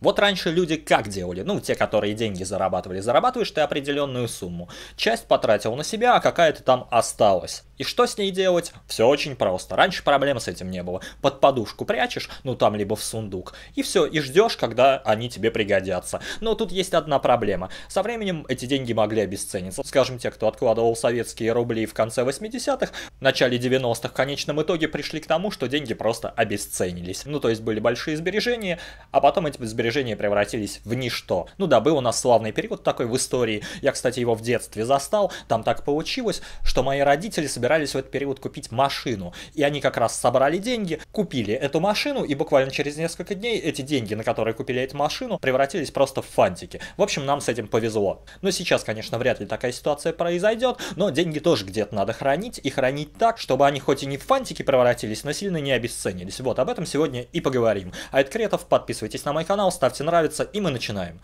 Вот раньше люди как делали? Ну, те, которые деньги зарабатывали. Зарабатываешь ты определенную сумму. Часть потратил на себя, а какая-то там осталась. И что с ней делать? Все очень просто. Раньше проблем с этим не было. Под подушку прячешь, ну там либо в сундук, и все, и ждешь, когда они тебе пригодятся. Но тут есть одна проблема. Со временем эти деньги могли обесцениться. Скажем, те, кто откладывал советские рубли в конце 80-х, в начале 90-х, в конечном итоге пришли к тому, что деньги просто обесценились. Ну, то есть были большие сбережения, а потом эти сбережения распоряжение превратились в ничто. Ну да, был у нас славный период такой в истории. Я, кстати, его в детстве застал. Там так получилось, что мои родители собирались в этот период купить машину. И они как раз собрали деньги, купили эту машину, и буквально через несколько дней эти деньги, на которые купили эту машину, превратились просто в фантики. В общем, нам с этим повезло. Но сейчас, конечно, вряд ли такая ситуация произойдет, но деньги тоже где-то надо хранить, и хранить так, чтобы они хоть и не в фантики превратились, но сильно не обесценились. Вот об этом сегодня и поговорим. А это Кретов, подписывайтесь на мой канал, ставьте нравится, и мы начинаем.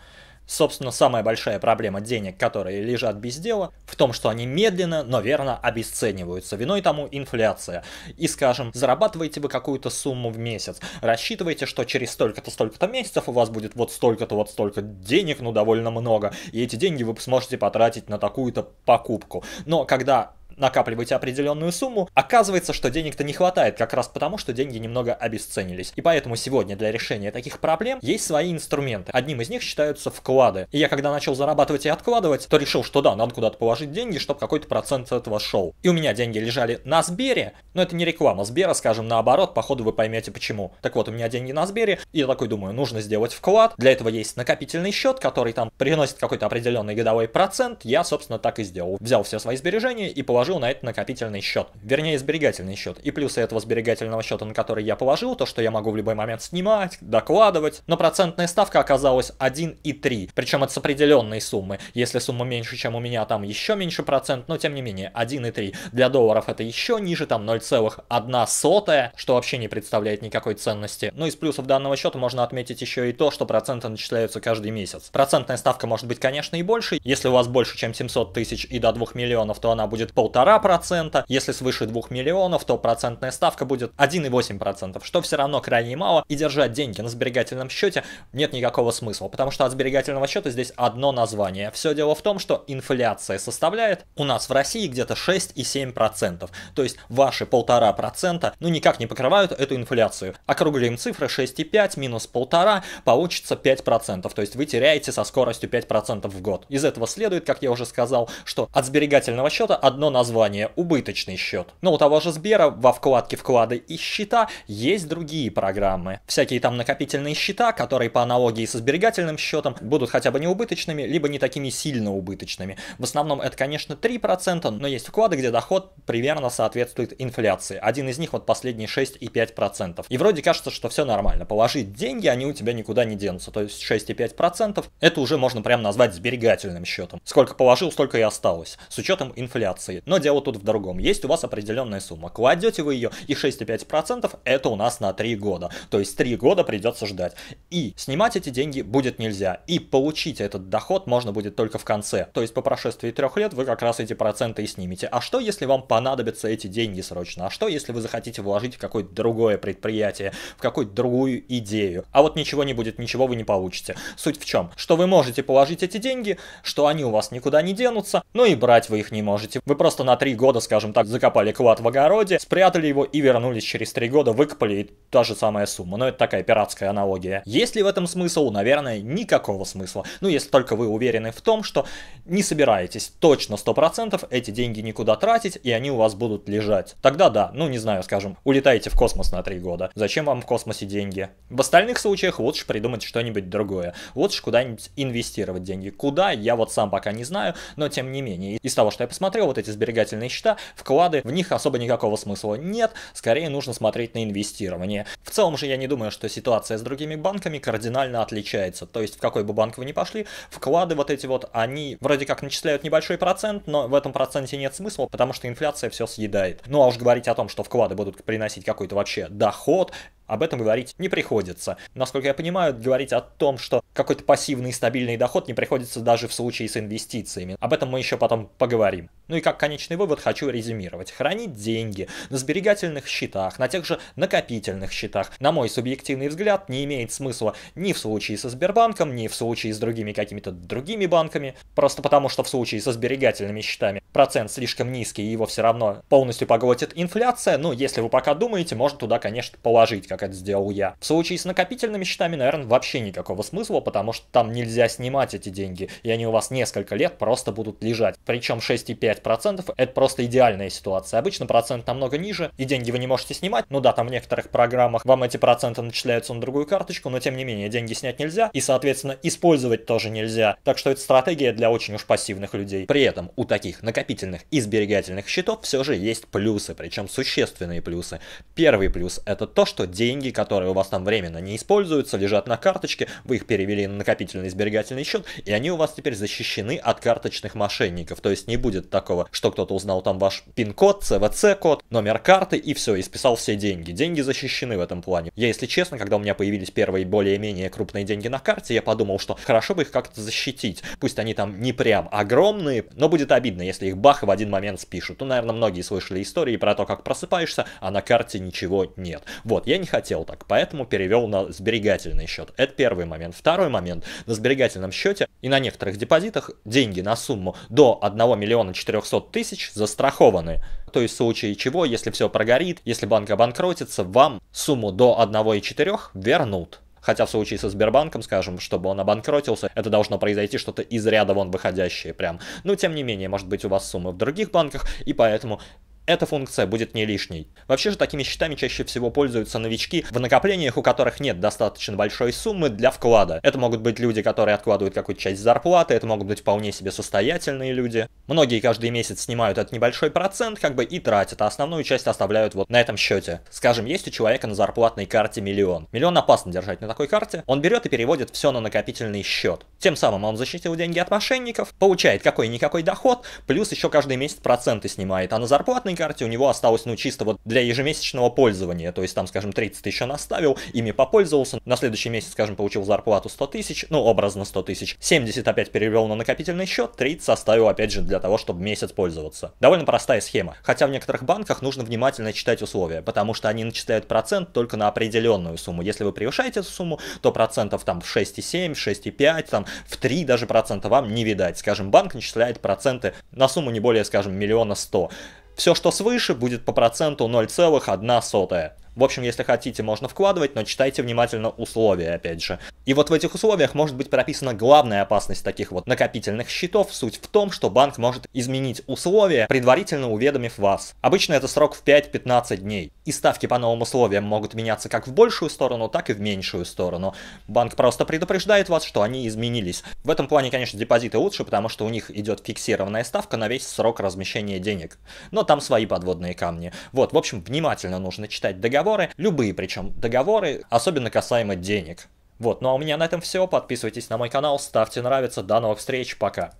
Собственно, самая большая проблема денег, которые лежат без дела, в том, что они медленно, но верно обесцениваются. Виной тому инфляция. И, скажем, зарабатываете вы какую-то сумму в месяц, рассчитываете, что через столько-то, столько-то месяцев у вас будет вот столько-то, вот столько денег, ну довольно много, и эти деньги вы сможете потратить на такую-то покупку. Но когда накапливаете определенную сумму, оказывается, что денег-то не хватает, как раз потому, что деньги немного обесценились. И поэтому сегодня для решения таких проблем есть свои инструменты. Одним из них считаются вклады. И я когда начал зарабатывать и откладывать, то решил, что да, надо куда-то положить деньги, чтобы какой-то процент этого шел. И у меня деньги лежали на Сбере, но это не реклама Сбера, скажем, наоборот, походу вы поймете почему. Так вот, у меня деньги на Сбере, и я такой думаю, нужно сделать вклад, для этого есть накопительный счет, который там приносит какой-то определенный годовой процент, я, собственно, так и сделал. Взял все свои сбережения и положил положил на это накопительный счет. Вернее, сберегательный счет. И плюсы этого сберегательного счета, на который я положил, то, что я могу в любой момент снимать, докладывать. Но процентная ставка оказалась 1,3. Причем это с определенной суммы. Если сумма меньше, чем у меня, там еще меньше процент, но тем не менее, 1,3. Для долларов это еще ниже, там 0,1, что вообще не представляет никакой ценности. Ну, из плюсов данного счета можно отметить еще и то, что проценты начисляются каждый месяц. Процентная ставка может быть, конечно, и больше. Если у вас больше, чем 700 тысяч и до 2 миллионов, то она будет полтора полтора процента, Если свыше 2 миллионов, то процентная ставка будет 1,8%, что все равно крайне мало. И держать деньги на сберегательном счете нет никакого смысла, потому что от сберегательного счета здесь одно название. Все дело в том, что инфляция составляет у нас в России где-то 6,7%. То есть ваши полтора процента ну никак не покрывают эту инфляцию. Округлим цифры 6,5 минус полтора получится 5%. То есть вы теряете со скоростью 5% в год. Из этого следует, как я уже сказал, что от сберегательного счета одно название название «Убыточный счет». Но у того же Сбера во вкладке «Вклады и счета» есть другие программы. Всякие там накопительные счета, которые по аналогии со сберегательным счетом будут хотя бы не убыточными, либо не такими сильно убыточными. В основном это, конечно, 3%, но есть вклады, где доход примерно соответствует инфляции. Один из них вот последние 6,5%. И вроде кажется, что все нормально. Положить деньги, они у тебя никуда не денутся. То есть 6,5% это уже можно прям назвать сберегательным счетом. Сколько положил, столько и осталось. С учетом инфляции. Но но дело тут в другом. Есть у вас определенная сумма. Кладете вы ее, и 6,5% это у нас на 3 года. То есть 3 года придется ждать. И снимать эти деньги будет нельзя. И получить этот доход можно будет только в конце. То есть по прошествии 3 лет вы как раз эти проценты и снимете. А что если вам понадобятся эти деньги срочно? А что если вы захотите вложить в какое-то другое предприятие, в какую-то другую идею? А вот ничего не будет, ничего вы не получите. Суть в чем? Что вы можете положить эти деньги, что они у вас никуда не денутся, но и брать вы их не можете. Вы просто на три года, скажем так, закопали клад в огороде, спрятали его и вернулись через три года, выкопали и та же самая сумма. Но это такая пиратская аналогия. Есть ли в этом смысл? Наверное, никакого смысла. Ну, если только вы уверены в том, что не собираетесь точно 100% эти деньги никуда тратить, и они у вас будут лежать. Тогда да, ну не знаю, скажем, улетаете в космос на три года. Зачем вам в космосе деньги? В остальных случаях лучше придумать что-нибудь другое. Лучше куда-нибудь инвестировать деньги. Куда, я вот сам пока не знаю, но тем не менее. Из того, что я посмотрел, вот эти сберегательные сберегательные счета, вклады, в них особо никакого смысла нет, скорее нужно смотреть на инвестирование. В целом же я не думаю, что ситуация с другими банками кардинально отличается, то есть в какой бы банк вы ни пошли, вклады вот эти вот, они вроде как начисляют небольшой процент, но в этом проценте нет смысла, потому что инфляция все съедает. Ну а уж говорить о том, что вклады будут приносить какой-то вообще доход, об этом говорить не приходится. Насколько я понимаю, говорить о том, что какой-то пассивный стабильный доход не приходится даже в случае с инвестициями. Об этом мы еще потом поговорим. Ну и как конечный вывод хочу резюмировать. Хранить деньги на сберегательных счетах, на тех же накопительных счетах, на мой субъективный взгляд, не имеет смысла ни в случае со Сбербанком, ни в случае с другими какими-то другими банками, просто потому что в случае со сберегательными счетами процент слишком низкий, и его все равно полностью поглотит инфляция, ну если вы пока думаете, можно туда, конечно, положить как это сделал я. В случае с накопительными счетами, наверное, вообще никакого смысла, потому что там нельзя снимать эти деньги, и они у вас несколько лет просто будут лежать. Причем 6,5% это просто идеальная ситуация. Обычно процент намного ниже, и деньги вы не можете снимать. Ну да, там в некоторых программах вам эти проценты начисляются на другую карточку, но тем не менее деньги снять нельзя, и, соответственно, использовать тоже нельзя. Так что это стратегия для очень уж пассивных людей. При этом у таких накопительных и сберегательных счетов все же есть плюсы, причем существенные плюсы. Первый плюс это то, что деньги деньги, которые у вас там временно не используются, лежат на карточке, вы их перевели на накопительный сберегательный счет, и они у вас теперь защищены от карточных мошенников. То есть не будет такого, что кто-то узнал там ваш пин-код, ЦВЦ-код, номер карты и все, и списал все деньги. Деньги защищены в этом плане. Я, если честно, когда у меня появились первые более-менее крупные деньги на карте, я подумал, что хорошо бы их как-то защитить. Пусть они там не прям огромные, но будет обидно, если их бах в один момент спишут. Ну, наверное, многие слышали истории про то, как просыпаешься, а на карте ничего нет. Вот, я не хотел так, поэтому перевел на сберегательный счет. Это первый момент. Второй момент. На сберегательном счете и на некоторых депозитах деньги на сумму до 1 миллиона 400 тысяч застрахованы. То есть в случае чего, если все прогорит, если банк обанкротится, вам сумму до и 1,4 вернут. Хотя в случае со Сбербанком, скажем, чтобы он обанкротился, это должно произойти что-то из ряда вон выходящее прям. Но тем не менее, может быть у вас суммы в других банках, и поэтому эта функция будет не лишней. Вообще же такими счетами чаще всего пользуются новички, в накоплениях у которых нет достаточно большой суммы для вклада. Это могут быть люди, которые откладывают какую-то часть зарплаты, это могут быть вполне себе состоятельные люди. Многие каждый месяц снимают этот небольшой процент, как бы и тратят, а основную часть оставляют вот на этом счете. Скажем, есть у человека на зарплатной карте миллион. Миллион опасно держать на такой карте. Он берет и переводит все на накопительный счет. Тем самым он защитил деньги от мошенников, получает какой-никакой доход, плюс еще каждый месяц проценты снимает, а на зарплатной карте у него осталось, ну, чисто вот для ежемесячного пользования, то есть там, скажем, 30 тысяч он оставил, ими попользовался, на следующий месяц, скажем, получил зарплату 100 тысяч, ну, образно 100 тысяч, 70 опять перевел на накопительный счет, 30 оставил, опять же, для того, чтобы месяц пользоваться. Довольно простая схема, хотя в некоторых банках нужно внимательно читать условия, потому что они начисляют процент только на определенную сумму. Если вы превышаете эту сумму, то процентов там в 6,7, 6,5, там в 3 даже процента вам не видать. Скажем, банк начисляет проценты на сумму не более, скажем, миллиона сто. Все, что свыше, будет по проценту 0,1. В общем, если хотите, можно вкладывать, но читайте внимательно условия, опять же. И вот в этих условиях может быть прописана главная опасность таких вот накопительных счетов. Суть в том, что банк может изменить условия, предварительно уведомив вас. Обычно это срок в 5-15 дней. И ставки по новым условиям могут меняться как в большую сторону, так и в меньшую сторону. Банк просто предупреждает вас, что они изменились. В этом плане, конечно, депозиты лучше, потому что у них идет фиксированная ставка на весь срок размещения денег. Но там свои подводные камни. Вот, в общем, внимательно нужно читать договор договоры, любые причем договоры, особенно касаемо денег. Вот, ну а у меня на этом все, подписывайтесь на мой канал, ставьте нравится, до новых встреч, пока.